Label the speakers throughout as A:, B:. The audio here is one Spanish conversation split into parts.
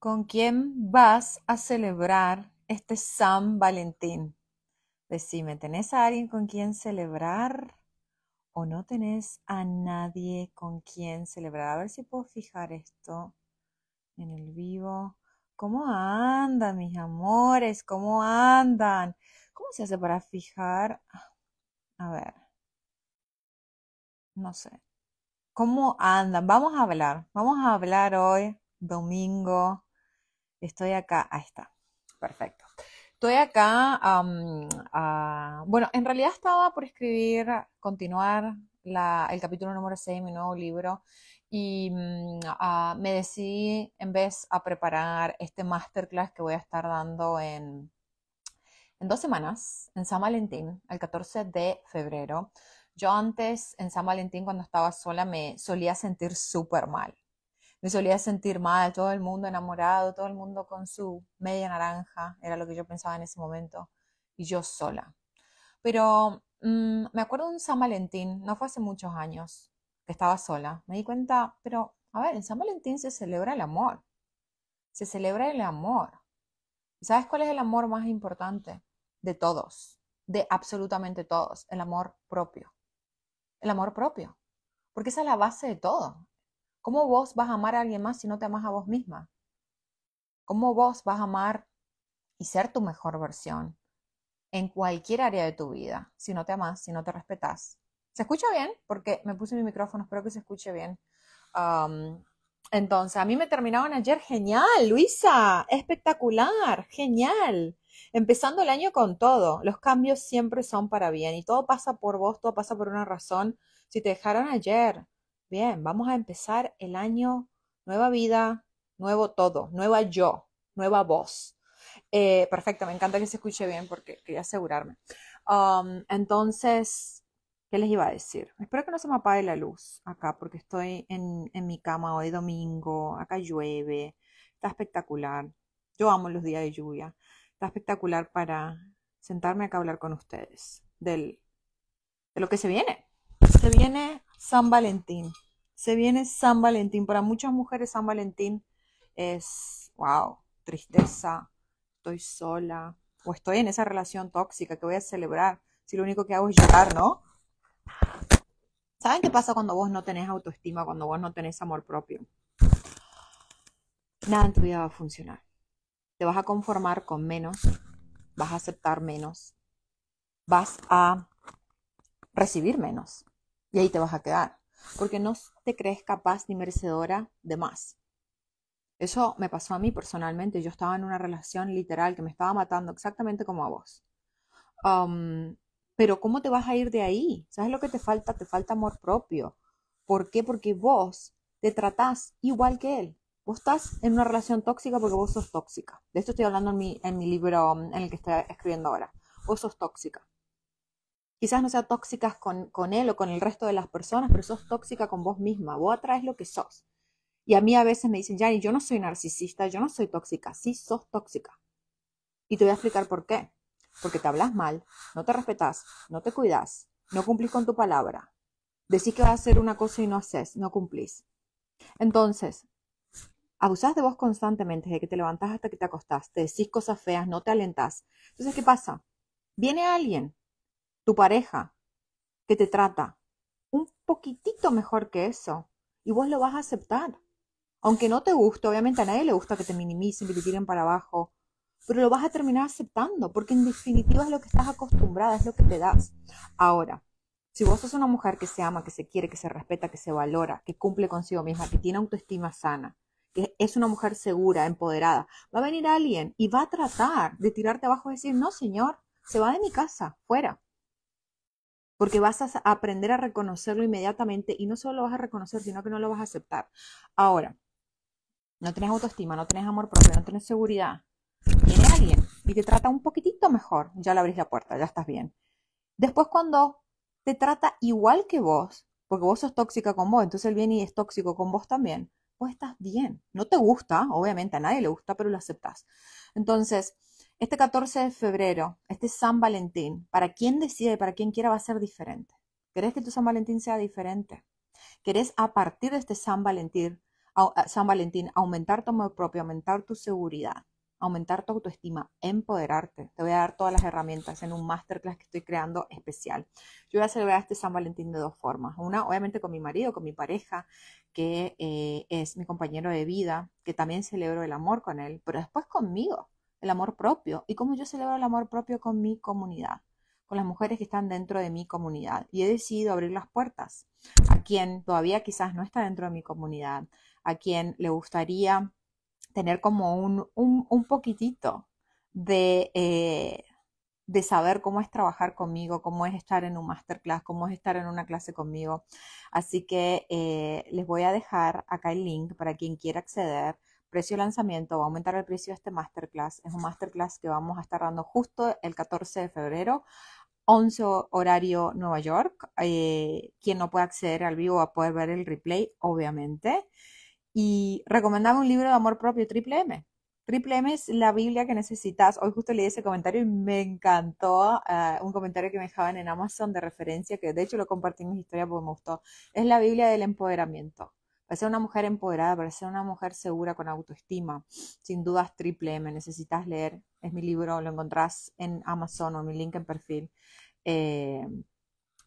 A: ¿Con quién vas a celebrar este San Valentín? Decime, ¿tenés a alguien con quien celebrar o no tenés a nadie con quien celebrar? A ver si puedo fijar esto en el vivo. ¿Cómo andan, mis amores? ¿Cómo andan? ¿Cómo se hace para fijar? A ver. No sé. ¿Cómo andan? Vamos a hablar. Vamos a hablar hoy, domingo Estoy acá, ahí está. Perfecto. Estoy acá, bueno, en realidad estaba por escribir, continuar el capítulo número 6 de mi nuevo libro y mm, me decidí en vez a preparar este masterclass que voy a estar dando en, en dos semanas, en San Valentín, el 14 de febrero. Yo antes en San Valentín, cuando estaba sola, me solía sentir súper mal me solía sentir mal, todo el mundo enamorado, todo el mundo con su media naranja, era lo que yo pensaba en ese momento, y yo sola. Pero mm, me acuerdo de un San Valentín, no fue hace muchos años, que estaba sola. Me di cuenta, pero a ver, en San Valentín se celebra el amor, se celebra el amor. ¿Y sabes cuál es el amor más importante? De todos, de absolutamente todos, el amor propio. El amor propio, porque esa es la base de todo ¿Cómo vos vas a amar a alguien más si no te amas a vos misma? ¿Cómo vos vas a amar y ser tu mejor versión en cualquier área de tu vida si no te amas, si no te respetas? ¿Se escucha bien? Porque me puse mi micrófono, espero que se escuche bien. entonces, a mí me terminaban ayer genial, Luisa, espectacular, genial. Empezando el año con todo, los cambios siempre son para bien y todo pasa por vos, todo pasa por una razón. Si te dejaron ayer, Bien, vamos a empezar el año, nueva vida, nuevo todo, nueva yo, nueva voz. Eh, perfecto, me encanta que se escuche bien porque quería asegurarme. Um, entonces, ¿qué les iba a decir? Espero que no se me apague la luz acá porque estoy en, mi cama hoy domingo, acá llueve, está espectacular. Yo amo los días de lluvia, está espectacular para sentarme acá a hablar con ustedes del, de lo que se viene. Se viene San Valentín se viene San Valentín. Para muchas mujeres San Valentín es, wow, tristeza, estoy sola o estoy en esa relación tóxica que voy a celebrar si lo único que hago es llorar, ¿no? ¿Saben qué pasa cuando vos no tenés autoestima, cuando vos no tenés amor propio? Nada en tu vida va a funcionar. Te vas a conformar con menos, vas a aceptar menos, vas a recibir menos y ahí te vas a quedar porque no te crees capaz ni merecedora de más. Eso me pasó a mí personalmente. Yo estaba en una relación literal que me estaba matando exactamente como a vos. Um, pero ¿cómo te vas a ir de ahí? ¿Sabes lo que te falta? Te falta amor propio. ¿Por qué? Porque vos te tratás igual que él. Vos estás en una relación tóxica porque vos sos tóxica. De esto estoy hablando en mi, en mi libro um, en el que estoy escribiendo ahora. Vos sos tóxica. Quizás no sea tóxicas con, él o con el resto de las personas, pero sos tóxica con vos misma. Vos atraes lo que sos. Y a mí a veces me dicen, y yo no soy narcisista, yo no soy tóxica. Sí, sos tóxica. Y te voy a explicar por qué. Porque te hablas mal, no te respetas, no te cuidas, no cumplís con tu palabra. Decís que vas a hacer una cosa y no haces, no cumplís. Entonces, abusás de vos constantemente, de que te levantás hasta que te acostás, te decís cosas feas, no te alentás. Entonces, ¿qué pasa? Viene alguien tu pareja, que te trata un poquitito mejor que eso, y vos lo vas a aceptar. Aunque no te guste, obviamente a nadie le gusta que te minimicen, que te tiren para abajo, pero lo vas a terminar aceptando, porque en definitiva es lo que estás acostumbrada, es lo que te das. Ahora, si vos sos una mujer que se ama, que se quiere, que se respeta, que se valora, que cumple consigo misma, que tiene autoestima sana, que es una mujer segura, empoderada, va a venir alguien y va a tratar de tirarte abajo y decir, no señor, se va de mi casa, fuera porque vas a aprender a reconocerlo inmediatamente y no solo lo vas a reconocer, sino que no lo vas a aceptar. Ahora, no tienes autoestima, no tienes amor propio, no tienes seguridad. Viene alguien y te trata un poquitito mejor, ya le abrís la puerta, ya estás bien. Después cuando te trata igual que vos, porque vos sos tóxica con vos, entonces él viene y es tóxico con vos también, vos estás bien. No te gusta, obviamente a nadie le gusta, pero lo aceptás. Entonces, este 14 de febrero, este San Valentín, para quien decide, para quien quiera va a ser diferente. ¿Querés que tu San Valentín sea diferente? ¿Querés a partir de este San Valentín, eh, San Valentín aumentar tu amor propio, aumentar tu seguridad, aumentar tu autoestima, empoderarte? Te voy a dar todas las herramientas en un masterclass que estoy creando especial. Yo voy a celebrar este San Valentín de dos formas. Una, obviamente con mi marido, con mi pareja, que eh, es mi compañero de vida, que también celebro el amor con él, pero después conmigo el amor propio y cómo yo celebro el amor propio con mi comunidad, con las mujeres que están dentro de mi comunidad. Y he decidido abrir las puertas a quien todavía quizás no está dentro de mi comunidad, a quien le gustaría tener como un, un, poquitito de, eh, de saber cómo es trabajar conmigo, cómo es estar en un masterclass, cómo es estar en una clase conmigo. Así que eh, les voy a dejar acá el link para quien quiera acceder precio de lanzamiento, va a aumentar el precio de este masterclass. Es un masterclass que vamos a estar dando justo el 14 de febrero, 11 horario Nueva York. Eh, quien no puede acceder al vivo va a poder ver el replay, obviamente. Y recomendaba un libro de amor propio, Triple M. Triple M es la Biblia que necesitas. Hoy justo leí ese comentario y me encantó. Ah, un comentario que me dejaban en Amazon de referencia, que de hecho lo compartí en mis historias porque me gustó. Es la Biblia del empoderamiento. Para ser una mujer empoderada, para ser una mujer segura con autoestima, sin dudas triple M, necesitas leer, es mi libro, lo encontrás en Amazon o en mi link en perfil. Eh,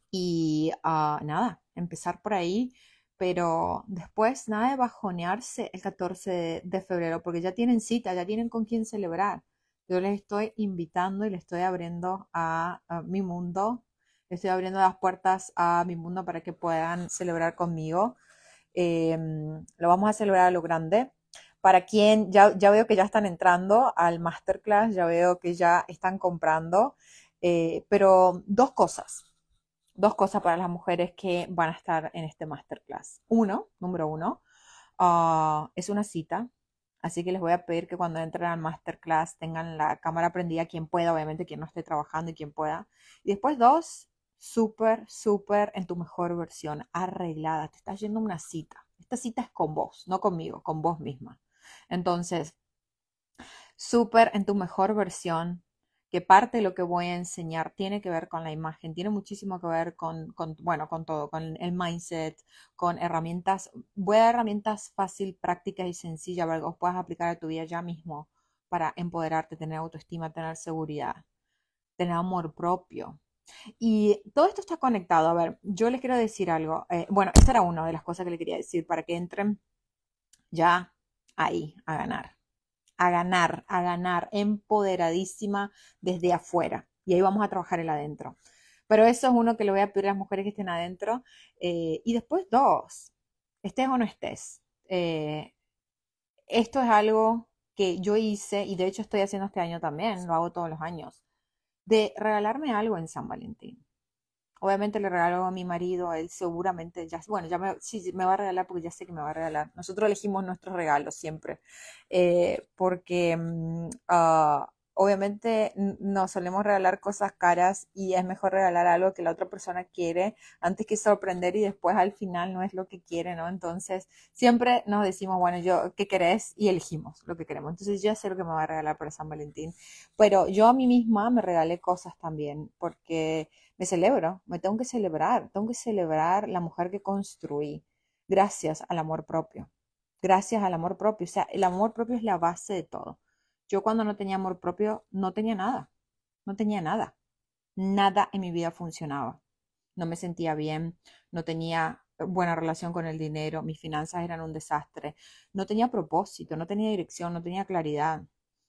A: y ah, nada, empezar por ahí, pero después nada de bajonearse el 14 de, febrero, porque ya tienen cita, ya tienen con quién celebrar. Yo les estoy invitando y les estoy abriendo a, a mi mundo, les estoy abriendo las puertas a mi mundo para que puedan celebrar conmigo. Em, lo vamos a celebrar a lo grande. Para quien ya, ya veo que ya están entrando al masterclass, ya veo que ya están comprando, eh, pero dos cosas, dos cosas para las mujeres que van a estar en este masterclass. Uno, número uno, ah, es una cita, Así que les voy a pedir que cuando entren al masterclass tengan la cámara prendida, quien pueda, obviamente, quien no esté trabajando y quien pueda. Y después, dos, súper, súper en tu mejor versión, arreglada. Te estás yendo a una cita. Esta cita es con vos, no conmigo, con vos misma. Entonces, súper en tu mejor versión, que parte de lo que voy a enseñar tiene que ver con la imagen, tiene muchísimo que ver con, bueno, con todo, con el mindset, con herramientas, voy a dar herramientas fácil, prácticas y sencillas para que vos puedas aplicar a tu vida ya mismo para empoderarte, tener autoestima, tener seguridad, tener amor propio, y todo esto está conectado. A ver, yo les quiero decir algo. Eh, bueno, esa era una de las cosas que les quería decir para que entren ya ahí a ganar. A ganar, a ganar, empoderadísima desde afuera. Y ahí vamos a trabajar el adentro. Pero eso es uno que le voy a pedir a las mujeres que estén adentro. Eh, y después dos, estés o no estés. Eh, esto es algo que yo hice y de hecho estoy haciendo este año también, lo hago todos los años de regalarme algo en San Valentín. Obviamente le regalo a mi marido, él seguramente ya, bueno, ya me, me va a regalar porque ya sé que me va a regalar. Nosotros elegimos nuestros regalos siempre, eh, porque mm, ah, obviamente no solemos regalar cosas caras y es mejor regalar algo que la otra persona quiere antes que sorprender y después al final no es lo que quiere, ¿no? Entonces siempre nos decimos, bueno, yo, ¿qué querés? Y elegimos lo que queremos. Entonces yo sé lo que me va a regalar para San Valentín, pero yo a mí misma me regalé cosas también porque me celebro, me tengo que celebrar, tengo que celebrar la mujer que construí gracias al amor propio. Gracias al amor propio. O sea, el amor propio es la base de todo yo cuando no tenía amor propio no tenía nada, no tenía nada. Nada en mi vida funcionaba. No me sentía bien, no tenía eh, buena relación con el dinero, mis finanzas eran un desastre, no tenía propósito, no tenía dirección, no tenía claridad,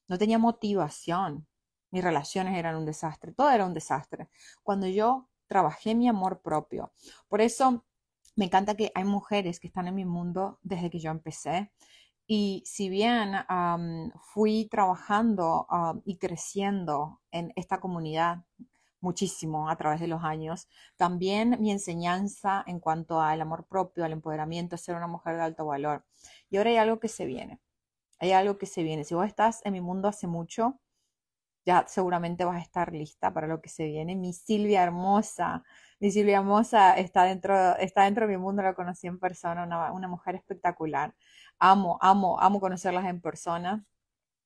A: no tenía motivación, mis relaciones eran un desastre, todo era un desastre. Cuando yo trabajé mi amor propio, por eso me encanta que hay mujeres que están en mi mundo desde que yo empecé y si bien fui trabajando y creciendo en esta comunidad muchísimo a través de los años, también mi enseñanza en cuanto al amor propio, al empoderamiento, a ser una mujer de alto valor. Y ahora hay algo que se viene, hay algo que se viene. Si vos estás en mi mundo hace mucho, ya seguramente vas a estar lista para lo que se viene. Mi Silvia hermosa, mi Silvia hermosa está dentro, está dentro de mi mundo, la conocí en persona, una, una mujer espectacular amo, amo, amo conocerlas en persona.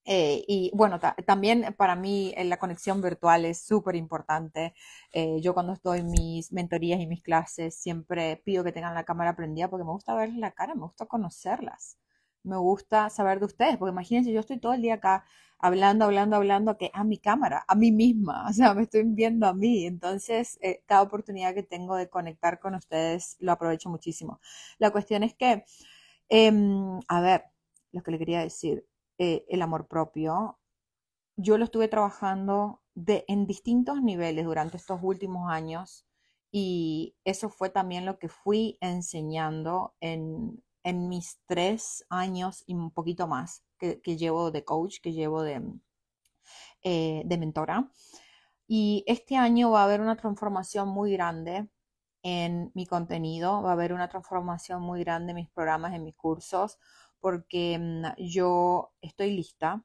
A: Eh, y bueno, también para mí eh, la conexión virtual es súper importante. Eh, yo cuando estoy en mis mentorías y mis clases siempre pido que tengan la cámara prendida porque me gusta verles la cara, me gusta conocerlas, me gusta saber de ustedes, porque imagínense, yo estoy todo el día acá hablando, hablando, hablando que a ah, mi cámara, a mí misma, o sea, me estoy viendo a mí. Entonces, cada oportunidad que tengo de conectar con ustedes lo aprovecho muchísimo. La cuestión es que... Em, a ver, lo que le quería decir, eh, el amor propio, yo lo estuve trabajando en distintos niveles durante estos últimos años y eso fue también lo que fui enseñando en, mis tres años y un poquito más que, llevo de coach, que llevo de, mm, eh, de mentora. Y este año va a haber una transformación muy grande en mi contenido, va a haber una transformación muy grande en mis programas, en mis cursos, porque mm, yo estoy lista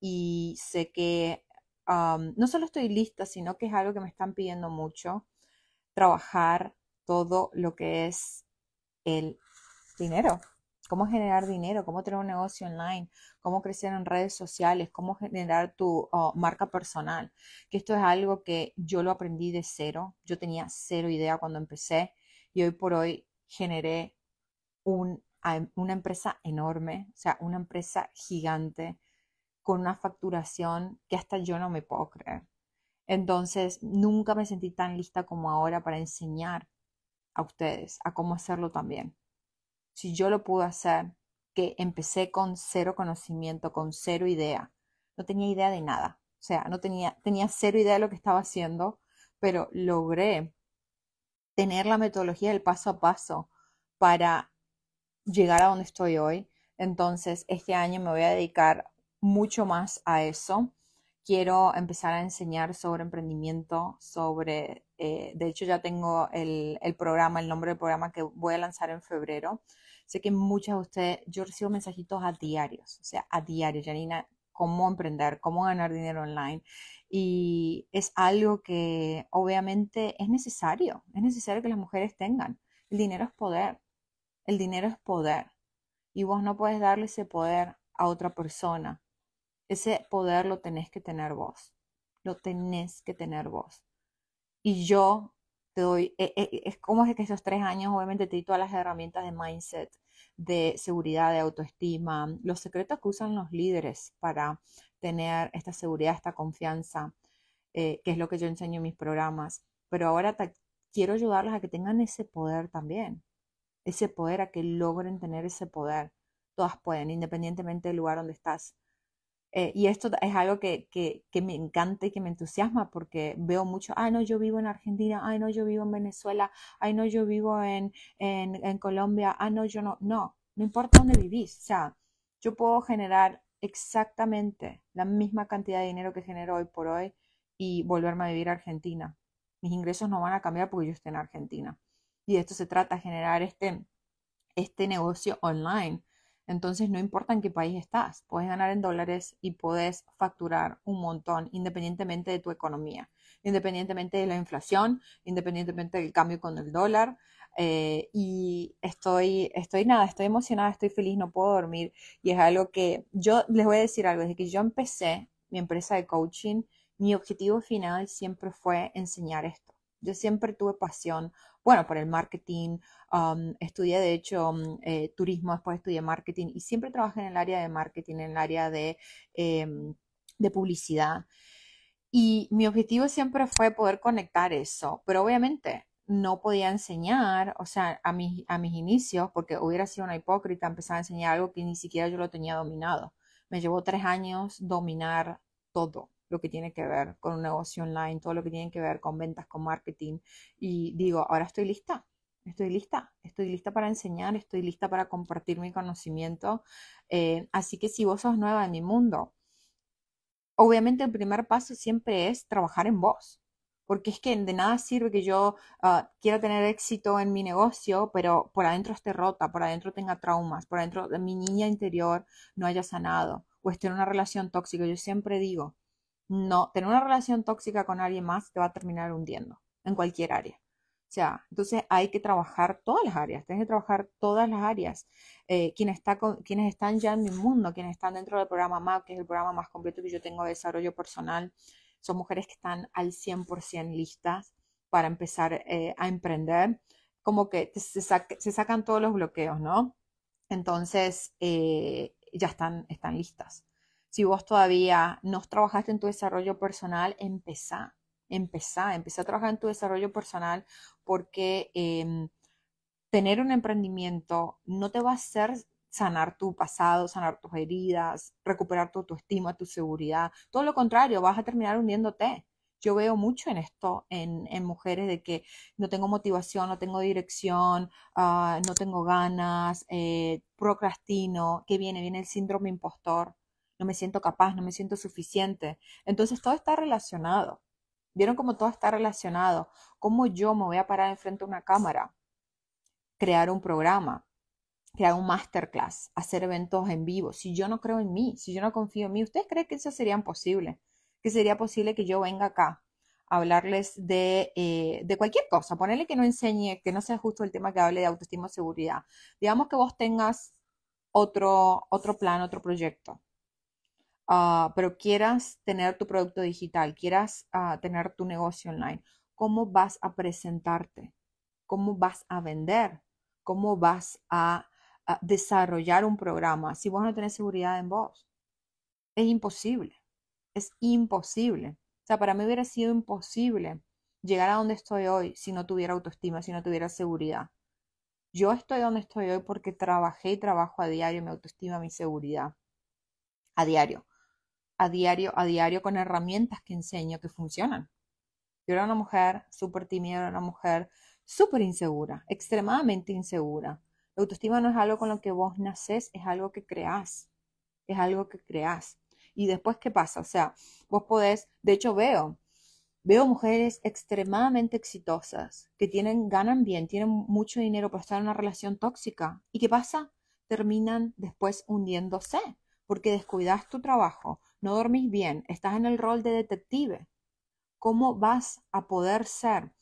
A: y sé que no solo estoy lista, sino que es algo que me están pidiendo mucho, trabajar todo lo que es el dinero cómo generar dinero, cómo tener un negocio online, cómo crecer en redes sociales, cómo generar tu marca personal. Que esto es algo que yo lo aprendí de cero. Yo tenía cero idea cuando empecé y hoy por hoy generé una empresa enorme, o sea, una empresa gigante con una facturación que hasta yo no me puedo creer. Entonces, nunca me sentí tan lista como ahora para enseñar a ustedes a cómo hacerlo también si yo lo pude hacer, que empecé con cero conocimiento, con cero idea, no tenía idea de nada, o sea, no tenía, tenía cero idea de lo que estaba haciendo, pero logré tener la metodología del paso a paso para llegar a donde estoy hoy. Entonces, este año me voy a dedicar mucho más a eso quiero empezar a enseñar sobre emprendimiento, sobre, eh, de hecho ya tengo el, el, programa, el nombre del programa que voy a lanzar en febrero. Sé que muchas de ustedes, yo recibo mensajitos a diarios, o sea, a diario, Janina, cómo emprender, cómo ganar dinero online. Y es algo que obviamente es necesario, es necesario que las mujeres tengan. El dinero es poder, el dinero es poder. Y vos no puedes darle ese poder a otra persona ese poder lo tenés que tener vos. Lo tenés que tener vos. Y yo te doy, e, e, e, es como es que esos tres años obviamente te di todas las herramientas de mindset, de seguridad, de autoestima, los secretos que usan los líderes para tener esta seguridad, esta confianza, eh, que es lo que yo enseño en mis programas. Pero ahora quiero ayudarlos a que tengan ese poder también, ese poder, a que logren tener ese poder. Todas pueden, independientemente del lugar donde estás. Eh, y esto es algo que, que, que, me encanta y que me entusiasma porque veo mucho, ah no, yo vivo en Argentina, ay no, yo vivo en Venezuela, ay no, yo vivo en, en, Colombia, ay no, yo no, no, no importa dónde vivís, o sea, yo puedo generar exactamente la misma cantidad de dinero que genero hoy por hoy y volverme a vivir a Argentina. Mis ingresos no van a cambiar porque yo esté en Argentina. Y de esto se trata, generar este, este negocio online entonces, no importa en qué país estás, puedes ganar en dólares y puedes facturar un montón independientemente de tu economía, independientemente de la inflación, independientemente del cambio con el dólar. Eh, y estoy, estoy nada, estoy emocionada, estoy feliz, no puedo dormir. Y es algo que yo les voy a decir algo, desde que yo empecé mi empresa de coaching, mi objetivo final siempre fue enseñar esto yo siempre tuve pasión, bueno, por el marketing. estudié, de hecho, mm, eh, turismo, después estudié marketing y siempre trabajé en el área de marketing, en el área em, de, publicidad. Y mi objetivo siempre fue poder conectar eso, pero obviamente no podía enseñar, o sea, a mis, a mis inicios, porque hubiera sido una hipócrita empezar a enseñar algo que ni siquiera yo lo tenía dominado. Me llevó tres años dominar todo lo que tiene que ver con un negocio online, todo lo que tiene que ver con ventas, con marketing. Y digo, ahora estoy lista, estoy lista, estoy lista para enseñar, estoy lista para compartir mi conocimiento. Eh, así que si vos sos nueva en mi mundo, obviamente el primer paso siempre es trabajar en vos. Porque es que de nada sirve que yo ah, quiera tener éxito en mi negocio, pero por adentro esté rota, por adentro tenga traumas, por adentro de mi niña interior no haya sanado o esté en una relación tóxica. Yo siempre digo, no, tener una relación tóxica con alguien más te va a terminar hundiendo en cualquier área. O sea, entonces hay que trabajar todas las áreas, tienes que trabajar todas las áreas. Eh, quienes están ya en mi mundo, quienes están dentro del programa MAP, que es el programa más completo que yo tengo de desarrollo personal, son mujeres que están al 100% listas para empezar eh, a emprender, como que se, sacan todos los bloqueos, ¿no? Entonces, eh, ya están listas. Si vos todavía no trabajaste en tu desarrollo personal, empezá, empezá, empezá a trabajar en tu desarrollo personal porque em, tener un emprendimiento no te va a hacer sanar tu pasado, sanar tus heridas, recuperar tu autoestima, tu seguridad. Todo lo contrario, vas a terminar hundiéndote. Yo veo mucho en esto, en, mujeres, de que no tengo motivación, no tengo dirección, ah, no tengo ganas, eh, procrastino, que viene, viene el síndrome impostor no me siento capaz, no me siento suficiente. Entonces todo está relacionado. ¿Vieron cómo todo está relacionado? ¿Cómo yo me voy a parar enfrente a una cámara? Crear un programa, crear un masterclass, hacer eventos en vivo. Si yo no creo en mí, si yo no confío en mí, ¿ustedes creen que eso sería imposible? Que sería posible que yo venga acá a hablarles eh, de, cualquier cosa, ponerle que no enseñe, que no sea justo el tema que hable de autoestima y seguridad. Digamos que vos tengas otro, otro plan, otro proyecto Ah, pero quieras tener tu producto digital, quieras ah, tener tu negocio online, ¿cómo vas a presentarte? ¿Cómo vas a vender? ¿Cómo vas a, desarrollar un programa si vos no tenés seguridad en vos? Es imposible, es imposible. O sea, para mí hubiera sido imposible llegar a donde estoy hoy si no tuviera autoestima, si no tuviera seguridad. Yo estoy donde estoy hoy porque trabajé y trabajo a diario mi autoestima, mi seguridad. A diario a diario, a diario con herramientas que enseño que funcionan. Yo era una mujer súper tímida, era una mujer súper insegura, extremadamente insegura. La autoestima no es algo con lo que vos nacés, es algo que creás, es algo que creás. Y después, ¿qué pasa? O sea, vos podés, de hecho veo, veo mujeres extremadamente exitosas que tienen, ganan bien, tienen mucho dinero, para estar en una relación tóxica. ¿Y qué pasa? Terminan después hundiéndose porque descuidas tu trabajo, no dormís bien, estás en el rol de detective. ¿Cómo vas a poder ser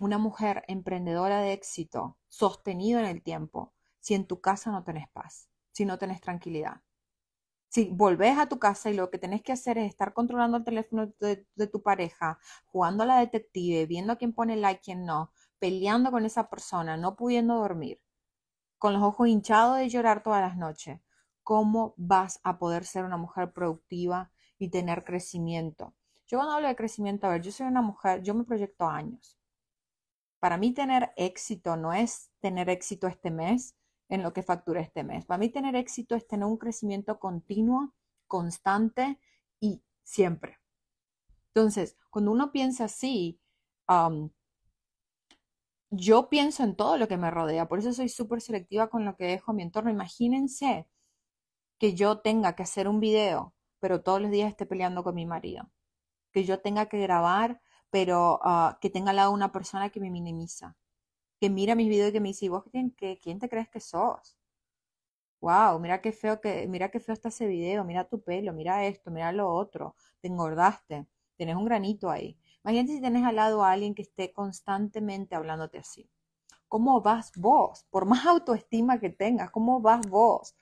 A: una mujer emprendedora de éxito, sostenida en el tiempo, si en tu casa no tenés paz, si no tenés tranquilidad? Si volvés a tu casa y lo que tenés que hacer es estar controlando el teléfono de, tu pareja, jugando a la detective, viendo a quién pone like, quién no, peleando con esa persona, no pudiendo dormir, con los ojos hinchados de llorar todas las noches, cómo vas a poder ser una mujer productiva y tener crecimiento. Yo cuando hablo de crecimiento, a ver, yo soy una mujer, yo me proyecto años. Para mí tener éxito no es tener éxito este mes en lo que factura este mes. Para mí tener éxito es tener un crecimiento continuo, constante y siempre. Entonces, cuando uno piensa así, yo pienso en todo lo que me rodea, por eso soy súper selectiva con lo que dejo en mi entorno. Imagínense que yo tenga que hacer un video, pero todos los días esté peleando con mi marido. Que yo tenga que grabar, pero ah, que tenga al lado una persona que me minimiza. Que mira mis videos y que me dice, ¿Y vos quién, quién te crees que sos? Wow, mira qué feo que, mira qué feo está ese video, mira tu pelo, mira esto, mira lo otro, te engordaste, tenés un granito ahí. Imagínate si tenés al lado a alguien que esté constantemente hablándote así. ¿Cómo vas vos? Por más autoestima que tengas, ¿cómo vas vos?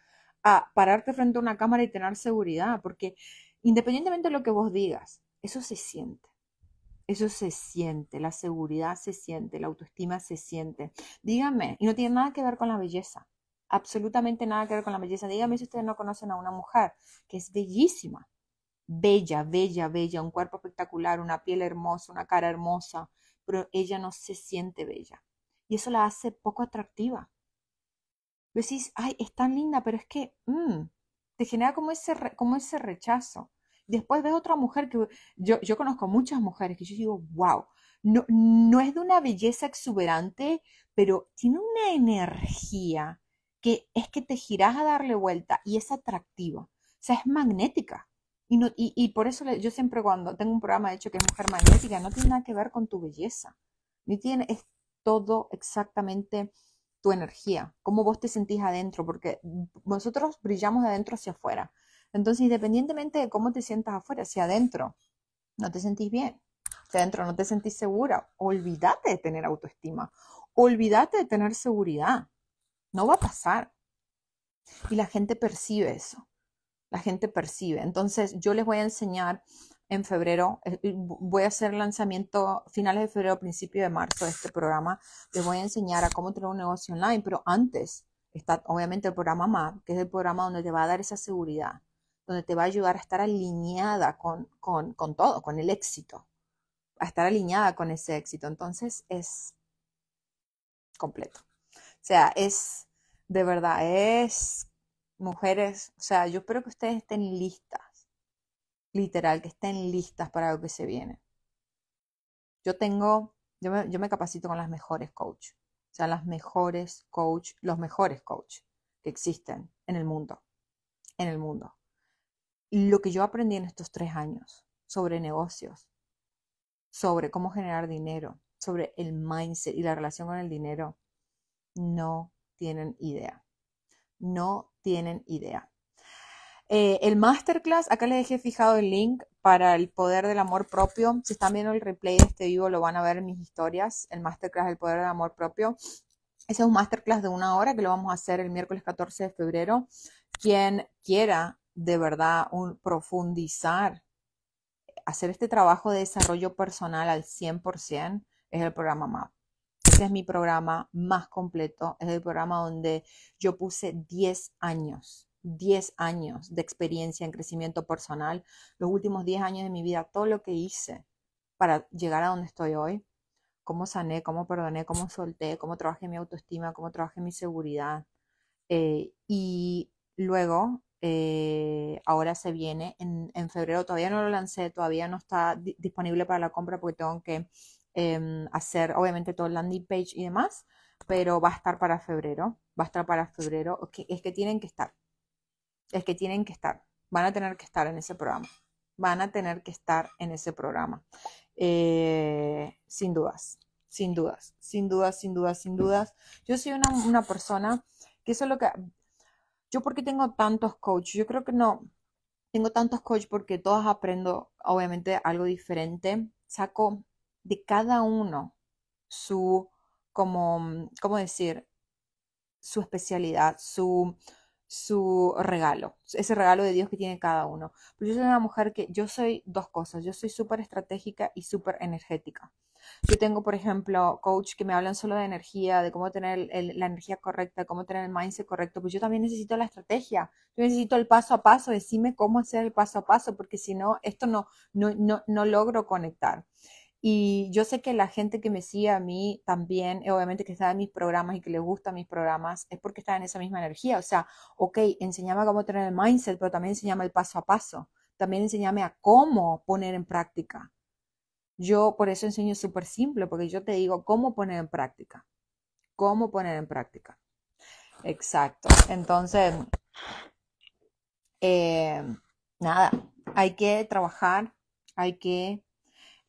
A: a pararte frente a una cámara y tener seguridad, porque independientemente de lo que vos digas, eso se siente. Eso se siente, la seguridad se siente, la autoestima se siente. Dígame, y no tiene nada que ver con la belleza, absolutamente nada que ver con la belleza. Dígame si ustedes no conocen a una mujer que es bellísima, bella, bella, bella, un cuerpo espectacular, una piel hermosa, una cara hermosa, pero ella no se siente bella. Y eso la hace poco atractiva decís, ay, es tan linda, pero es que mm, te genera como ese, como ese rechazo. Después ves otra mujer que yo, yo conozco muchas mujeres que yo digo, wow, no, no es de una belleza exuberante, pero tiene una energía que es que te girás a darle vuelta y es atractiva, o sea, es magnética. Y, no, y, por eso yo siempre cuando tengo un programa de hecho que es Mujer Magnética, no tiene nada que ver con tu belleza, ni tiene, es todo exactamente tu energía, cómo vos te sentís adentro, porque nosotros brillamos de adentro hacia afuera. Entonces, independientemente de cómo te sientas afuera, si adentro no te sentís bien, si adentro no te sentís segura, olvídate de tener autoestima, olvídate de tener seguridad. No va a pasar. Y la gente percibe eso. La gente percibe. Entonces, yo les voy a enseñar en febrero. Eh, voy a hacer lanzamiento finales de febrero, principio de marzo de este programa. Les voy a enseñar a cómo tener un negocio online, pero antes está obviamente el programa MAP, que es el programa donde te va a dar esa seguridad, donde te va a ayudar a estar alineada con, con todo, con el éxito, a estar alineada con ese éxito. Entonces es completo. O sea, es de verdad, es mujeres, o sea, yo espero que ustedes estén listas literal que estén listas para lo que se viene. Yo tengo, yo me, capacito con las mejores coach, o sea, las mejores coach, los mejores coach que existen en el mundo, en el mundo. Lo que yo aprendí en estos tres años sobre negocios, sobre cómo generar dinero, sobre el mindset y la relación con el dinero, no tienen idea. No tienen idea. Eh, el masterclass, acá les dejé fijado el link para el poder del amor propio. Si están viendo el replay de este vivo, lo van a ver en mis historias, el masterclass del poder del amor propio. Ese es un masterclass de una hora que lo vamos a hacer el miércoles 14 de febrero. Quien quiera de verdad profundizar, hacer este trabajo de desarrollo personal al 100%, es el programa MAP. Ese es mi programa más completo. Es el programa donde yo puse 10 años 10 años de experiencia en crecimiento personal, los últimos 10 años de mi vida, todo lo que hice para llegar a donde estoy hoy, cómo sané, cómo perdoné, cómo solté, cómo trabajé mi autoestima, cómo trabajé mi seguridad. Eh, y luego, eh, ahora se viene en, en, febrero, todavía no lo lancé, todavía no está disponible para la compra porque tengo que em, hacer obviamente todo el landing page y demás, pero va a estar para febrero, va a estar para febrero, es que tienen que estar es que tienen que estar, van a tener que estar en ese programa, van a tener que estar en ese programa, eh, sin dudas, sin dudas, sin dudas, sin dudas, sin dudas. Yo soy una, persona que eso es lo que, yo porque tengo tantos coaches, yo creo que no, tengo tantos coaches porque todas aprendo obviamente algo diferente, saco de cada uno su, como, ¿cómo decir? Su especialidad, su, su regalo, ese regalo de Dios que tiene cada uno. Pero yo soy una mujer que yo soy dos cosas, yo soy súper estratégica y súper energética. Yo tengo, por ejemplo, coach que me hablan solo de energía, de cómo tener la energía correcta, cómo tener el mindset correcto, pues yo también necesito la estrategia, yo necesito el paso a paso, decime cómo hacer el paso a paso, porque si no, esto no, no logro conectar. Y yo sé que la gente que me sigue a mí también, eh, obviamente que está en mis programas y que le gustan mis programas, es porque está en esa misma energía. O sea, ok, enseñame cómo tener el mindset, pero también enseñame el paso a paso. También enseñame a cómo poner en práctica. Yo por eso enseño súper simple, porque yo te digo cómo poner en práctica. Cómo poner en práctica. Exacto. Entonces, eh, nada, hay que trabajar, hay que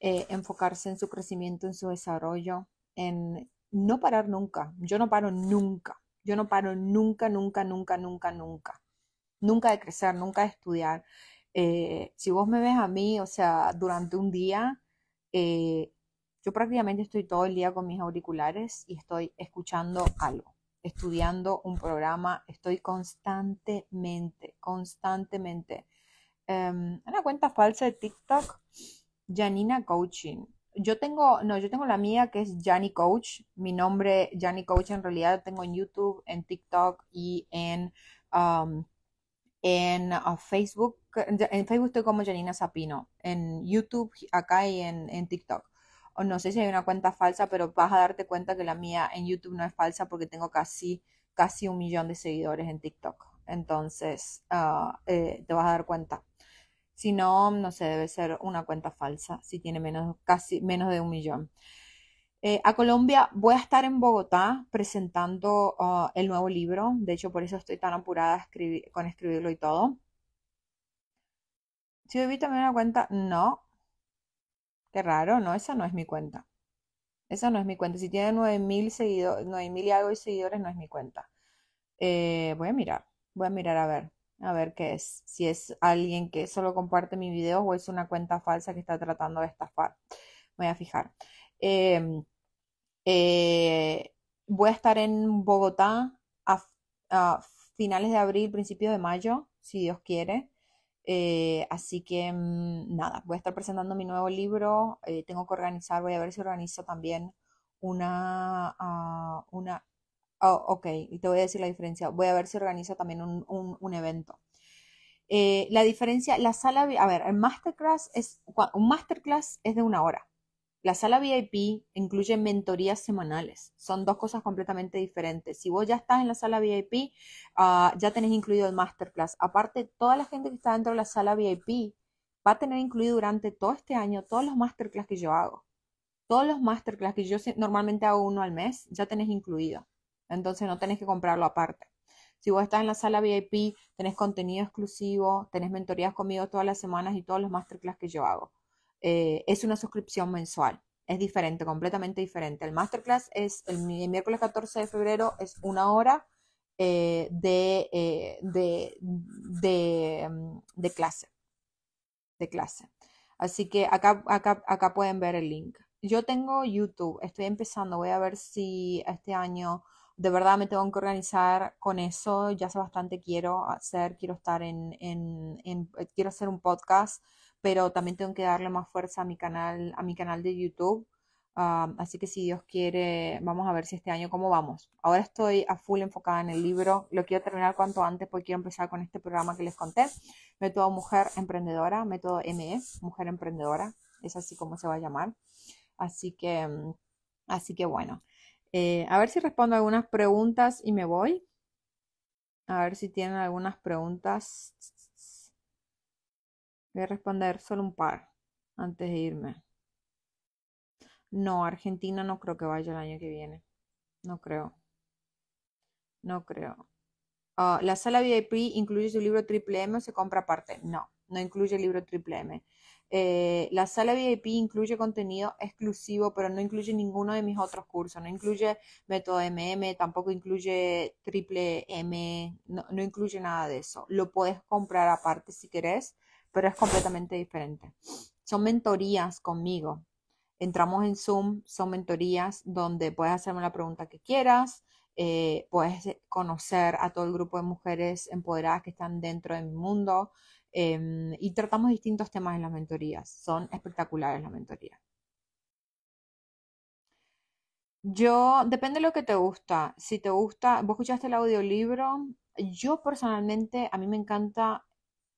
A: eh, enfocarse en su crecimiento, en su desarrollo, en no parar nunca. Yo no paro nunca. Yo no paro nunca, nunca, nunca, nunca, nunca. Nunca de crecer, nunca de estudiar. Eh, si vos me ves a mí, o sea, durante un día, eh, yo prácticamente estoy todo el día con mis auriculares y estoy escuchando algo, estudiando un programa, estoy constantemente, constantemente. Em, una cuenta falsa de TikTok Janina Coaching. Yo tengo, no, yo tengo la mía que es Jani Coach. Mi nombre, Jani Coach, en realidad tengo en YouTube, en TikTok y en, um, en uh, Facebook. En Facebook estoy como Janina Sapino. En YouTube, acá y en, en TikTok. O no sé si hay una cuenta falsa, pero vas a darte cuenta que la mía en YouTube no es falsa porque tengo casi, casi un millón de seguidores en TikTok. Entonces, uh, eh, te vas a dar cuenta. Si no, no sé, debe ser una cuenta falsa, si tiene menos, casi menos de un millón. Eh, a Colombia voy a estar en Bogotá presentando ah, el nuevo libro, de hecho por eso estoy tan apurada con escribirlo y todo. Si ¿Sí, me también una cuenta, no. Qué raro, no, esa no es mi cuenta. Esa no es mi cuenta. Si tiene 9000 seguidores, 9000 y algo de seguidores, no es mi cuenta. Eh, voy a mirar, voy a mirar a ver. A ver qué es. Si es alguien que solo comparte mi video o es una cuenta falsa que está tratando de estafar. Voy a fijar. Em, eh, voy a estar en Bogotá a, finales de abril, principios de mayo, si Dios quiere. Eh, así que mm, nada, voy a estar presentando mi nuevo libro. Eh, tengo que organizar, voy a ver si organizo también una, ah, una Oh, ok, y te voy a decir la diferencia. Voy a ver si organiza también un, evento. Eh, la diferencia, la sala, a ver, el masterclass es, un masterclass es de una hora. La sala VIP incluye mentorías semanales. Son dos cosas completamente diferentes. Si vos ya estás en la sala VIP, ah, ya tenés incluido el masterclass. Aparte, toda la gente que está dentro de la sala VIP va a tener incluido durante todo este año todos los masterclass que yo hago. Todos los masterclass que yo normalmente hago uno al mes, ya tenés incluido. Entonces no tenés que comprarlo aparte. Si vos estás en la sala VIP, tenés contenido exclusivo, tenés mentorías conmigo todas las semanas y todos los masterclass que yo hago. Eh, es una suscripción mensual. Es diferente, completamente diferente. El masterclass es el, miércoles 14 de febrero, es una hora eh, eh, de, clase. De clase. Así que acá, acá pueden ver el link. Yo tengo YouTube, estoy empezando, voy a ver si este año de verdad me tengo que organizar con eso, ya sé bastante quiero hacer, quiero estar en, eh, quiero hacer un podcast, pero también tengo que darle más fuerza a mi canal, a mi canal de YouTube. así que si Dios quiere, vamos a ver si este año cómo vamos. Ahora estoy a full enfocada en el libro, lo quiero terminar cuanto antes porque quiero empezar con este programa que les conté, método mujer emprendedora, método ME, mujer emprendedora, es así como se va a llamar. Así que, mm, así que bueno. Eh, a ver si respondo algunas preguntas y me voy. A ver si tienen algunas preguntas. Voy a responder solo un par antes de irme. No, Argentina no creo que vaya el año que viene. No creo. No creo. Ah, ¿La sala VIP incluye su libro Triple M o se compra aparte? No no incluye el libro Triple M. Eh, la sala VIP incluye contenido exclusivo, pero no incluye ninguno de mis otros cursos. No incluye método MM, tampoco incluye triple M, no, incluye nada de eso. Lo puedes comprar aparte si querés, pero es completamente diferente. Son mentorías conmigo. Entramos en Zoom, son mentorías donde puedes hacerme la pregunta que quieras, eh, puedes conocer a todo el grupo de mujeres empoderadas que están dentro de mi mundo. Em, y tratamos distintos temas en las mentorías. Son espectaculares las mentorías. Yo, depende de lo que te gusta. Si te gusta, vos escuchaste el audiolibro. Yo personalmente, a mí me encanta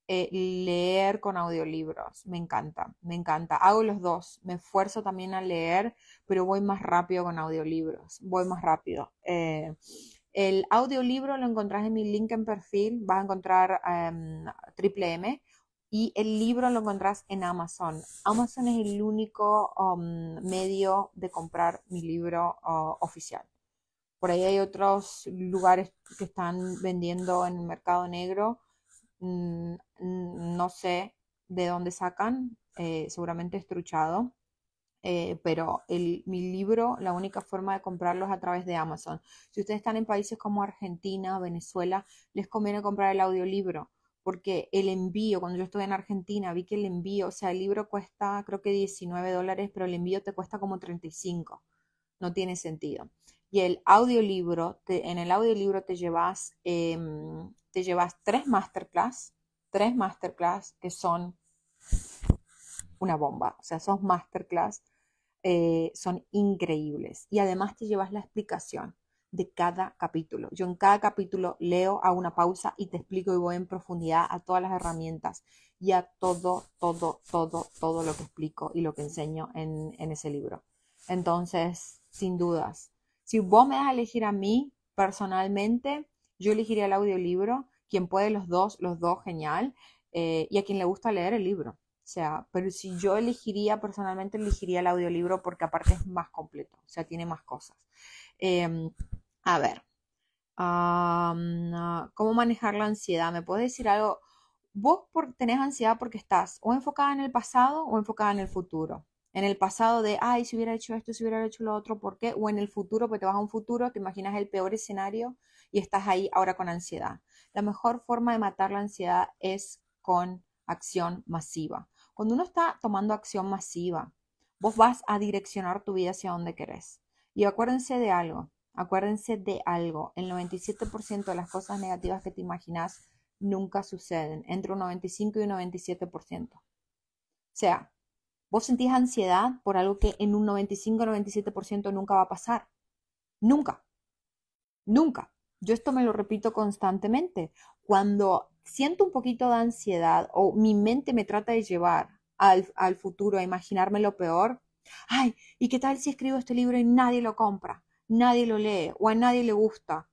A: eh, leer con audiolibros. Me encanta, me encanta. Hago los dos. Me esfuerzo también a leer, pero voy más rápido con audiolibros. Voy más rápido. Eh, el audiolibro lo encontrás en mi link en perfil, vas a encontrar em, Triple M y el libro lo encontrás en Amazon. Amazon es el único um, medio de comprar mi libro oficial. Por ahí hay otros lugares que están vendiendo en el mercado negro. Mm, mm, no sé de dónde sacan, eh, seguramente estruchado. Eh, pero mi libro, la única forma de comprarlo es a través de Amazon. Si ustedes están en países como Argentina, Venezuela, les conviene comprar el audiolibro, porque el envío, cuando yo estuve en Argentina, vi que el envío, o sea, el libro cuesta creo que 19 dólares, pero el envío te cuesta como 35. No tiene sentido. Y el audiolibro, en el audiolibro te llevas, em, te llevas tres masterclass, tres masterclass que son una bomba, o sea, son masterclass eh, son increíbles. Y además te llevas la explicación de cada capítulo. Yo en cada capítulo leo, hago una pausa y te explico y voy en profundidad a todas las herramientas y a todo, todo, todo, todo lo que explico y lo que enseño en, ese libro. Entonces, sin dudas, si vos me das a elegir a mí personalmente, yo elegiría el audiolibro. Quien puede los dos, los dos, genial. Eh, y a quien le gusta leer el libro. O sea, pero si yo elegiría, personalmente elegiría el audiolibro porque aparte es más completo, o sea, tiene más cosas. Em, a ver, ah, ¿cómo manejar la ansiedad? ¿Me puedes decir algo? Vos por, tenés ansiedad porque estás o enfocada en el pasado o enfocada en el futuro. En el pasado de, ay, si hubiera hecho esto, si hubiera hecho lo otro, ¿por qué? O en el futuro, porque te vas a un futuro, te imaginas el peor escenario y estás ahí ahora con ansiedad. La mejor forma de matar la ansiedad es con acción masiva. Cuando uno está tomando acción masiva, vos vas a direccionar tu vida hacia donde querés. Y acuérdense de algo, acuérdense de algo. El 97% de las cosas negativas que te imaginas nunca suceden, entre un 95 y un 97%. O sea, vos sentís ansiedad por algo que en un 95-97% nunca va a pasar. Nunca. Nunca. Yo esto me lo repito constantemente. Cuando siento un poquito de ansiedad o mi mente me trata de llevar al, futuro, a imaginarme lo peor, ay, ¿y qué tal si escribo este libro y nadie lo compra, nadie lo lee o a nadie le gusta?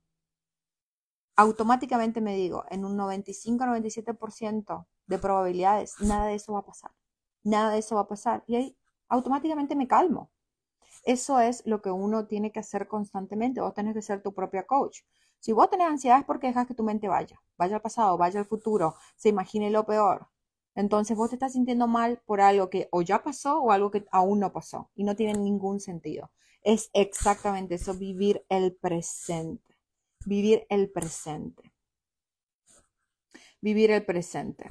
A: Automáticamente me digo, en un 95-97% de probabilidades, nada de eso va a pasar, nada de eso va a pasar. Y ahí automáticamente me calmo. Eso es lo que uno tiene que hacer constantemente. Vos tenés que ser tu propia coach. Si vos tenés ansiedad es porque dejas que tu mente vaya, vaya al pasado, vaya al futuro, se imagine lo peor. Entonces vos te estás sintiendo mal por algo que o ya pasó o algo que aún no pasó y no tiene ningún sentido. Es exactamente eso, vivir el presente, vivir el presente, vivir el presente.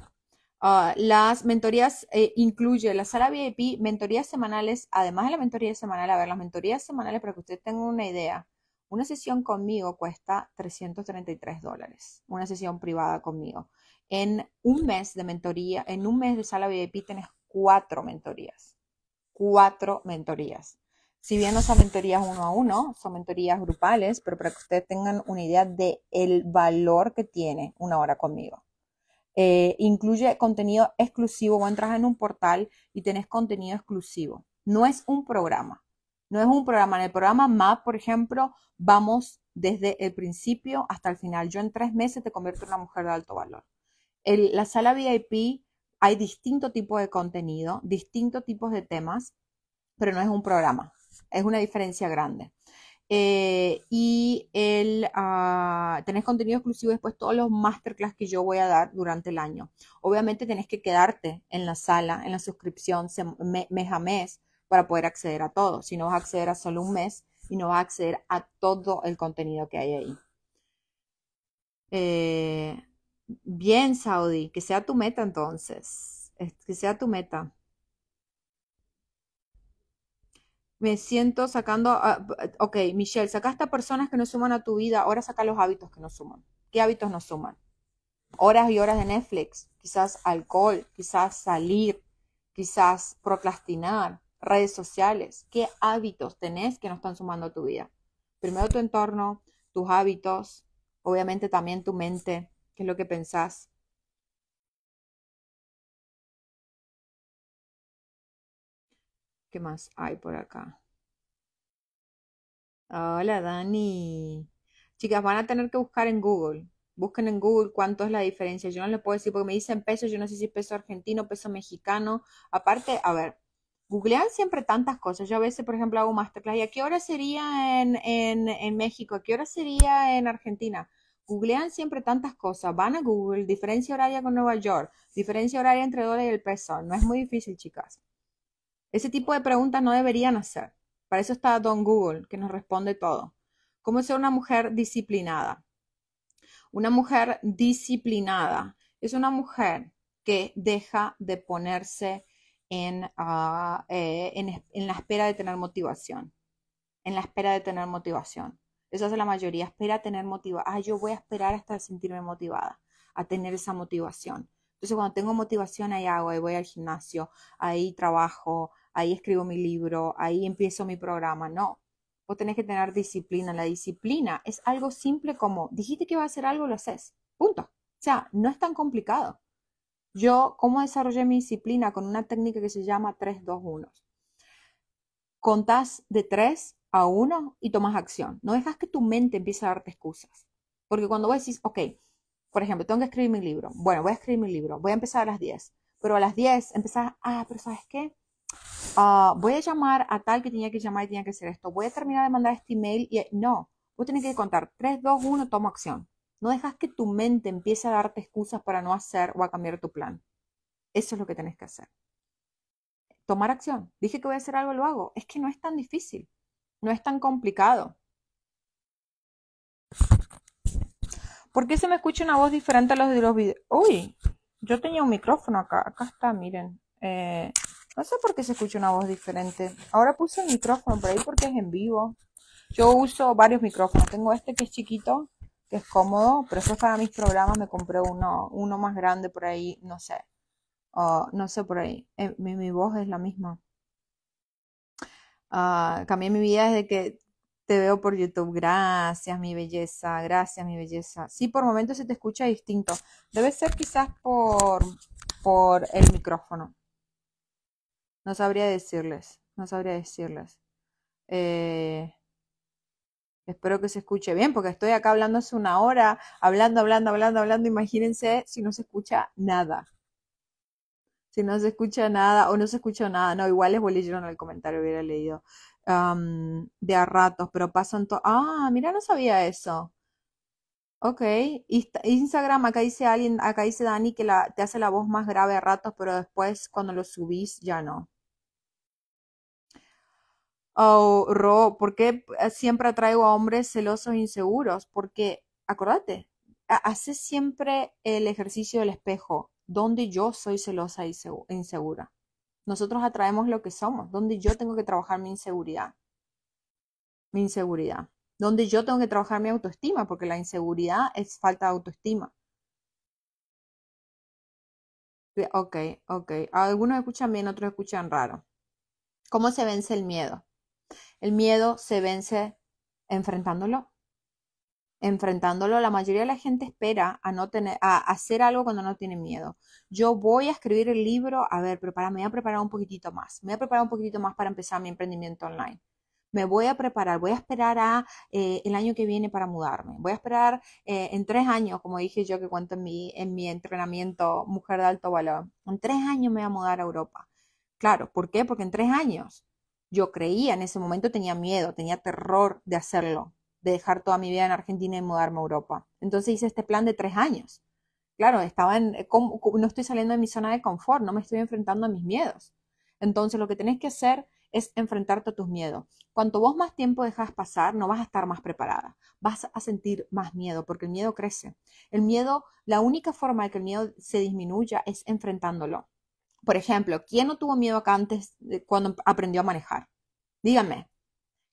A: Ah, las mentorías eh, incluye la sala VIP, mentorías semanales, además de la mentoría semanal, a ver, las mentorías semanales para que ustedes tengan una idea. Una sesión conmigo cuesta 333 dólares, una sesión privada conmigo. En un mes de mentoría, en un mes de sala VIP tenés cuatro mentorías, cuatro mentorías. Si bien no son mentorías uno a uno, son mentorías grupales, pero para que ustedes tengan una idea de el valor que tiene una hora conmigo. Eh, incluye contenido exclusivo, vos entras en un portal y tenés contenido exclusivo. No es un programa, no es un programa. En el programa MAP, por ejemplo, vamos desde el principio hasta el final. Yo en tres meses te convierto en una mujer de alto valor. En la sala VIP hay distinto tipo de contenido, distintos tipos de temas, pero no es un programa. Es una diferencia grande. Eh, y el, ah, tenés contenido exclusivo después todos los masterclass que yo voy a dar durante el año. Obviamente tenés que quedarte en la sala, en la suscripción mes a mes, para poder acceder a todo. Si no vas a acceder a solo un mes y no vas a acceder a todo el contenido que hay ahí. Eh, bien, Saudi, que sea tu meta entonces. Que sea tu meta. Me siento sacando, ah, ok, Michelle, sacaste a personas que no suman a tu vida, ahora saca los hábitos que no suman. ¿Qué hábitos nos suman? Horas y horas de Netflix, quizás alcohol, quizás salir, quizás procrastinar, redes sociales, qué hábitos tenés que no están sumando a tu vida. Primero tu entorno, tus hábitos, obviamente también tu mente, qué es lo que pensás. ¿Qué más hay por acá? Hola Dani. Chicas, van a tener que buscar en Google. Busquen en Google cuánto es la diferencia. Yo no les puedo decir porque me dicen pesos, yo no sé si peso argentino, peso mexicano. Aparte, a ver, googlean siempre tantas cosas. Yo a veces, por ejemplo, hago masterclass. ¿Y a qué hora sería en, México? ¿A qué hora sería en Argentina? Googlean siempre tantas cosas. Van a Google, diferencia horaria con Nueva York, diferencia horaria entre dólar y el peso. No es muy difícil, chicas. Ese tipo de preguntas no deberían hacer. Para eso está Don Google, que nos responde todo. ¿Cómo ser una mujer disciplinada? Una mujer disciplinada es una mujer que deja de ponerse Ah, eh, en, la espera de tener motivación. En la espera de tener motivación. Eso hace la mayoría, espera tener motivación. Ah, yo voy a esperar hasta sentirme motivada, a tener esa motivación. Entonces, cuando tengo motivación, ahí hago, ahí voy al gimnasio, ahí trabajo, ahí escribo mi libro, ahí empiezo mi programa. No, vos tenés que tener disciplina. La disciplina es algo simple como, dijiste que iba a hacer algo, lo haces. Punto. O sea, no es tan complicado. Yo, ¿cómo desarrollé mi disciplina? Con una técnica que se llama 3-2-1. Contás de 3 a 1 y tomas acción. No dejas que tu mente empiece a darte excusas. Porque cuando vos decís, ok, por ejemplo, tengo que escribir mi libro. Bueno, voy a escribir mi libro. Voy a empezar a las 10. Pero a las 10 empezás, ah, pero ¿sabes qué? Ah, voy a llamar a tal que tenía que llamar y tenía que hacer esto. Voy a terminar de mandar este email y no. Vos tenés que contar 3, 2, 1, tomo acción. No dejas que tu mente empiece a darte excusas para no hacer o a cambiar tu plan. Eso es lo que tenés que hacer. Tomar acción. Dije que voy a hacer algo, lo hago. Es que no es tan difícil. No es tan complicado. ¿Por qué se me escucha una voz diferente a los de los videos? Uy, yo tenía un micrófono acá. Acá está, miren. Eh, no sé por qué se escucha una voz diferente. Ahora puse el micrófono por ahí porque es en vivo. Yo uso varios micrófonos. Tengo este que es chiquito, que es cómodo, pero eso es para mis programas me compré uno, uno más grande por ahí, no sé, ah, no sé por ahí, eh, mi, voz es la misma. Ah, cambié mi vida desde que te veo por YouTube, gracias mi belleza, gracias mi belleza. Sí, por momentos se te escucha distinto, debe ser quizás por, por el micrófono. No sabría decirles, no sabría decirles. Eh, Espero que se escuche bien, porque estoy acá hablando hace una hora, hablando, hablando, hablando, hablando. Imagínense si no se escucha nada. Si no se escucha nada o no se escucha nada. No, igual les leer en el comentario, hubiera leído um, de a ratos, pero pasan todo. Ah, mira, no sabía eso. Ok, Instagram, acá dice alguien, acá dice Dani que te hace la voz más grave a ratos, pero después cuando lo subís ya no oh, Ro, ¿por qué eh, siempre atraigo a hombres celosos e inseguros? Porque, acordate, hace siempre el ejercicio del espejo, donde yo soy celosa e insegura. Nosotros atraemos lo que somos, donde yo tengo que trabajar mi inseguridad. Mi inseguridad. Donde yo tengo que trabajar mi autoestima, porque la inseguridad es falta de autoestima. Ok, ok. Algunos escuchan bien, otros escuchan raro. ¿Cómo se vence el miedo? El miedo se vence enfrentándolo. Enfrentándolo, la mayoría de la gente espera a, no tener, a hacer algo cuando no tiene miedo. Yo voy a escribir el libro, a ver, prepara, me voy a preparar un poquitito más. Me voy a preparar un poquitito más para empezar mi emprendimiento online me voy a preparar, voy a esperar a eh, el año que viene para mudarme, voy a esperar eh, en tres años, como dije yo que cuento en mi, en mi entrenamiento Mujer de Alto Valor, en tres años me voy a mudar a Europa. Claro, ¿por qué? Porque en tres años yo creía en ese momento tenía miedo, tenía terror de hacerlo, de dejar toda mi vida en Argentina y mudarme a Europa. Entonces hice este plan de tres años. Claro, estaba eh, no estoy saliendo de mi zona de confort, no me estoy enfrentando a mis miedos. Entonces lo que tenés que hacer es enfrentarte a tus miedos. Cuanto vos más tiempo dejas pasar, no vas a estar más preparada, vas a sentir más miedo, porque el miedo crece. El miedo, la única forma de que el miedo se disminuya es enfrentándolo. Por ejemplo, ¿quién no tuvo miedo acá antes cuando aprendió a manejar? Dígame,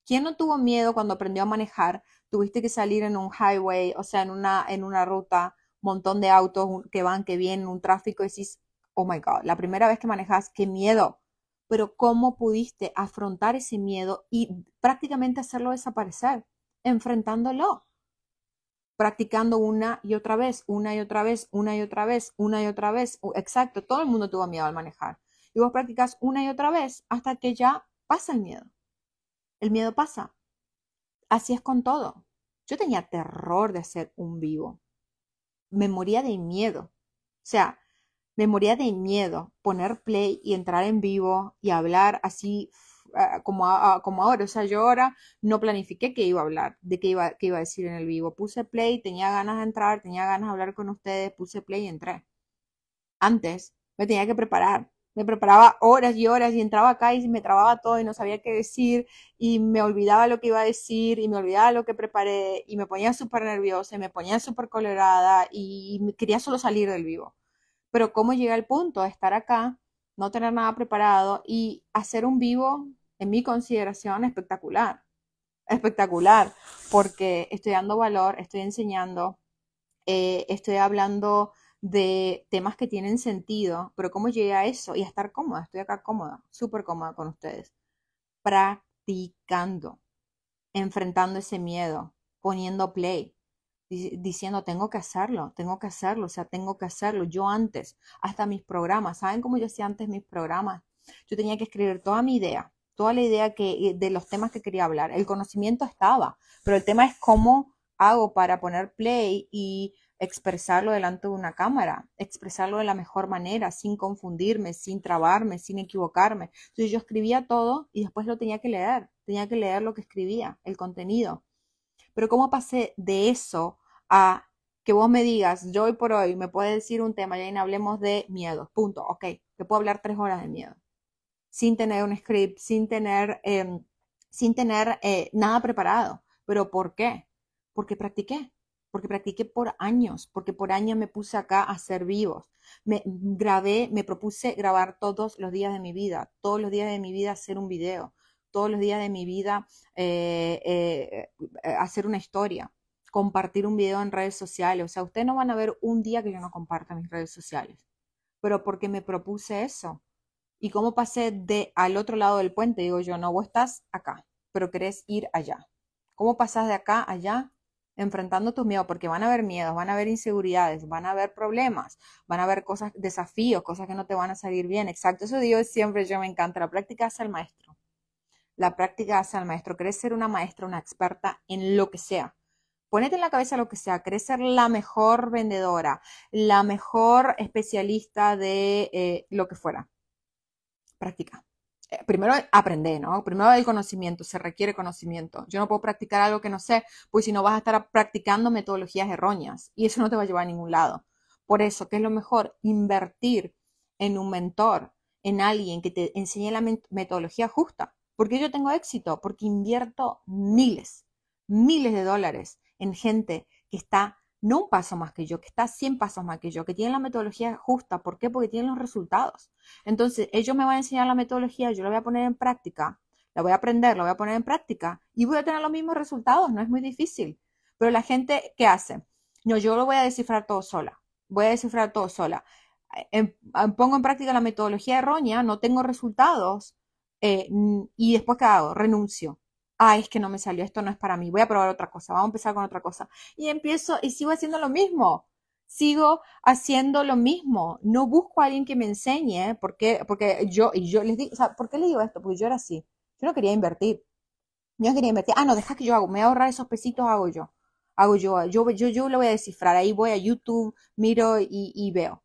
A: ¿quién no tuvo miedo cuando aprendió a manejar? Tuviste que salir en un highway, o sea, en una, en una ruta, montón de autos que van, que vienen, un tráfico, y decís, oh my God, la primera vez que manejas, qué miedo. Pero ¿cómo pudiste afrontar ese miedo y prácticamente hacerlo desaparecer? Enfrentándolo practicando una y otra vez, una y otra vez, una y otra vez, una y otra vez. Exacto, todo el mundo tuvo miedo al manejar. Y vos practicas una y otra vez hasta que ya pasa el miedo. El miedo pasa. Así es con todo. Yo tenía terror de ser un vivo. Me moría de miedo. O sea, me de miedo poner play y entrar en vivo y hablar así como, como ahora. O sea, yo ahora no planifiqué que iba a hablar, de qué iba, iba a decir en el vivo. Puse play, tenía ganas de entrar, tenía ganas de hablar con ustedes, puse play y entré. Antes me tenía que preparar. Me preparaba horas y horas y entraba acá y me trababa todo y no sabía qué decir y me olvidaba lo que iba a decir y me olvidaba lo que preparé y me ponía súper nerviosa y me ponía súper colorada y quería solo salir del vivo. Pero cómo llegué al punto de estar acá no tener nada preparado y hacer un vivo en mi consideración, espectacular. Espectacular, porque estoy dando valor, estoy enseñando, eh, estoy hablando de temas que tienen sentido, pero cómo llegué a eso y a estar cómoda, estoy acá cómoda, súper cómoda con ustedes, practicando, enfrentando ese miedo, poniendo play, diciendo, tengo que hacerlo, tengo que hacerlo, o sea, tengo que hacerlo. Yo antes, hasta mis programas, ¿saben cómo yo hacía antes mis programas? Yo tenía que escribir toda mi idea, toda la idea que, de los temas que quería hablar. El conocimiento estaba, pero el tema es cómo hago para poner play y expresarlo delante de una cámara, expresarlo de la mejor manera, sin confundirme, sin trabarme, sin equivocarme. Entonces yo escribía todo y después lo tenía que leer, tenía que leer lo que escribía, el contenido. Pero ¿cómo pasé de eso a que vos me digas, yo hoy por hoy me puedes decir un tema, ya hablemos de miedos, punto, ok, te puedo hablar tres horas de miedo sin tener un script, sin tener, em, sin tener eh, nada preparado. ¿Pero por qué? Porque practiqué, porque practiqué por años, porque por años me puse acá a ser vivos. Me grabé, me propuse grabar todos los días de mi vida, todos los días de mi vida hacer un video, todos los días de mi vida eh, eh, hacer una historia compartir un video en redes sociales. O sea, ustedes no van a ver un día que yo no comparta mis redes sociales. Pero porque me propuse eso y cómo pasé de al otro lado del puente. Digo yo, no, vos estás acá, pero querés ir allá. ¿Cómo pasás de acá allá enfrentando tus miedos? Porque van a haber miedos, van a haber inseguridades, van a haber problemas, van a haber cosas, desafíos, cosas que no te van a salir bien. Exacto, eso digo siempre, yo me encanta. La práctica hace al maestro. La práctica hace al maestro. Querés ser una maestra, una experta en lo que sea. Ponete en la cabeza lo que sea, querés ser la mejor vendedora, la mejor especialista de eh, lo que fuera Práctica. Eh, primero aprende, ¿no? Primero el conocimiento, se requiere conocimiento. Yo no puedo practicar algo que no sé, pues si no vas a estar practicando metodologías erróneas y eso no te va a llevar a ningún lado. Por eso, ¿qué es lo mejor? Invertir en un mentor, en alguien que te enseñe la metodología justa. Porque yo tengo éxito, porque invierto miles, miles de dólares en gente que está no un paso más que yo, que está 100 pasos más que yo, que tiene la metodología justa. ¿Por qué? Porque tienen los resultados. Entonces, ellos me van a enseñar la metodología, yo la voy a poner en práctica, la voy a aprender, la voy a poner en práctica y voy a tener los mismos resultados, no es muy difícil. Pero la gente, ¿qué hace? No, yo lo voy a descifrar todo sola, voy a descifrar todo sola. pongo en práctica la metodología errónea, no tengo resultados eh, y después ¿qué hago? Renuncio ay, es que no me salió, esto no es para mí, voy a probar otra cosa, vamos a empezar con otra cosa. Y empiezo y sigo haciendo lo mismo, sigo haciendo lo mismo, no busco a alguien que me enseñe, ¿eh? porque, porque yo, y yo les digo, o sea, ¿por qué les digo esto? Porque yo era así, yo no quería invertir, yo no quería invertir, ah, no, deja que yo hago, me voy a ahorrar esos pesitos, hago yo, hago yo, yo, yo, yo lo voy a descifrar, ahí voy a YouTube, miro y, y veo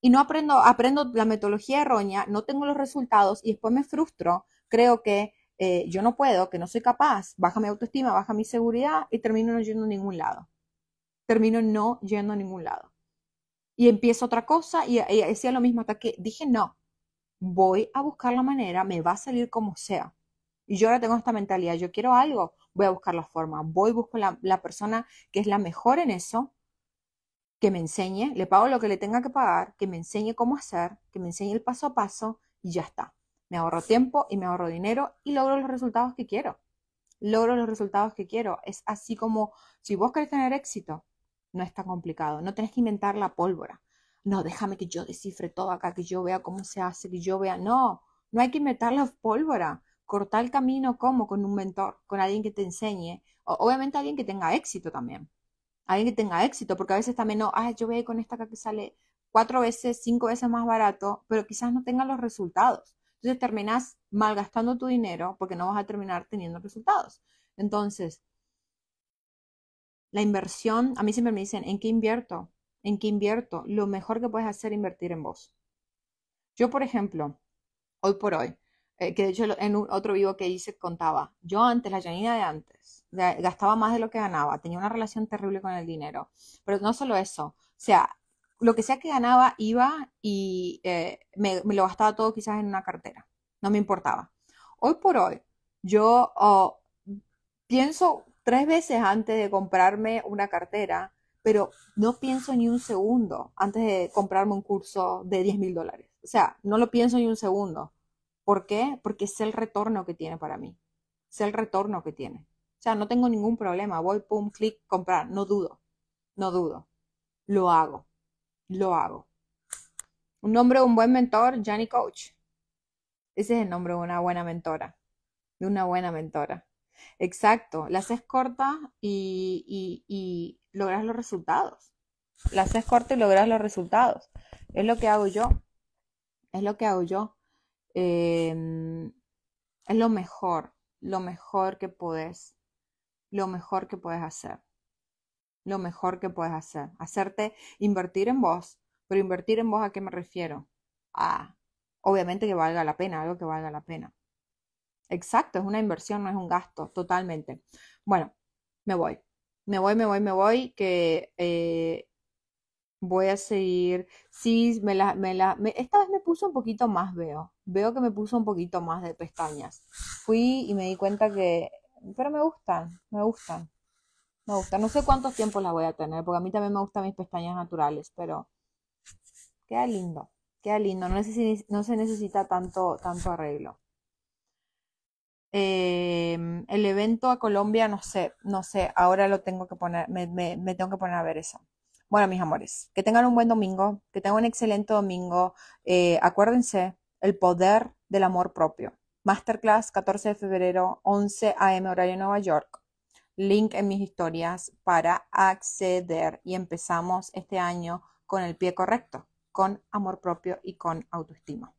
A: y no aprendo, aprendo la metodología errónea, no tengo los resultados y después me frustro, creo que eh, yo no puedo, que no soy capaz, baja mi autoestima, baja mi seguridad y termino no yendo a ningún lado. Termino no yendo a ningún lado. Y empiezo otra cosa y, ella decía lo mismo hasta que dije, no, voy a buscar la manera, me va a salir como sea. Y yo ahora tengo esta mentalidad, yo quiero algo, voy a buscar la forma, voy, busco la, la persona que es la mejor en eso, que me enseñe, le pago lo que le tenga que pagar, que me enseñe cómo hacer, que me enseñe el paso a paso y ya está. Me ahorro tiempo y me ahorro dinero y logro los resultados que quiero. Logro los resultados que quiero. Es así como si vos querés tener éxito, no es tan complicado. No tenés que inventar la pólvora. No, déjame que yo descifre todo acá, que yo vea cómo se hace, que yo vea. No, no hay que inventar la pólvora. Cortar el camino como con un mentor, con alguien que te enseñe. obviamente alguien que tenga éxito también. Alguien que tenga éxito, porque a veces también no, ah, yo voy con esta acá que sale cuatro veces, cinco veces más barato, pero quizás no tenga los resultados. Entonces terminas malgastando tu dinero porque no vas a terminar teniendo resultados. Entonces, la inversión, a mí siempre me dicen, ¿en qué invierto? ¿En qué invierto? Lo mejor que puedes hacer es invertir en vos. Yo, por ejemplo, hoy por hoy, eh, que de hecho en otro vivo que hice contaba, yo antes, la Janina de antes, gastaba más de lo que ganaba, tenía una relación terrible con el dinero, pero no solo eso, o sea, lo que sea que ganaba iba y eh, me, lo gastaba todo quizás en una cartera, no me importaba. Hoy por hoy, yo pienso tres veces antes de comprarme una cartera, pero no pienso ni un segundo antes de comprarme un curso de 10 mil dólares. O sea, no lo pienso ni un segundo. ¿Por qué? Porque sé el retorno que tiene para mí. Sé el retorno que tiene. O sea, no tengo ningún problema. Voy, pum, clic, comprar. No dudo. No dudo. Lo hago lo hago. Un nombre de un buen mentor, Jenny Coach. Ese es el nombre de una buena mentora, de una buena mentora. Exacto, la haces corta y, y, logras los resultados. La haces corta y logras los resultados. Es lo que hago yo. Es lo que hago yo. Em, es lo mejor, lo mejor que puedes, lo mejor que puedes hacer lo mejor que puedes hacer. Hacerte invertir en vos. Pero invertir en vos, ¿a qué me refiero? Ah, obviamente que valga la pena, algo que valga la pena. Exacto, es una inversión, no es un gasto, totalmente. Bueno, me voy. Me voy, me voy, me voy, que eh, voy a seguir. Sí, me la, me la, esta vez me puso un poquito más, veo. Veo que me puso un poquito más de pestañas. Fui y me di cuenta que, pero me gustan, me gustan. Me gusta. No sé cuántos tiempos la voy a tener, porque a mí también me gustan mis pestañas naturales, pero queda lindo. Queda lindo. No, se necesita tanto, tanto arreglo. Em, el evento a Colombia, no sé, no sé, ahora lo tengo que poner, me, tengo que poner a ver eso. Bueno, mis amores, que tengan un buen domingo, que tengan un excelente domingo. Eh, acuérdense, el poder del amor propio. Masterclass, 14 de febrero, 11 a.m. horario Nueva York link en mis historias para acceder y empezamos este año con el pie correcto, con amor propio y con autoestima.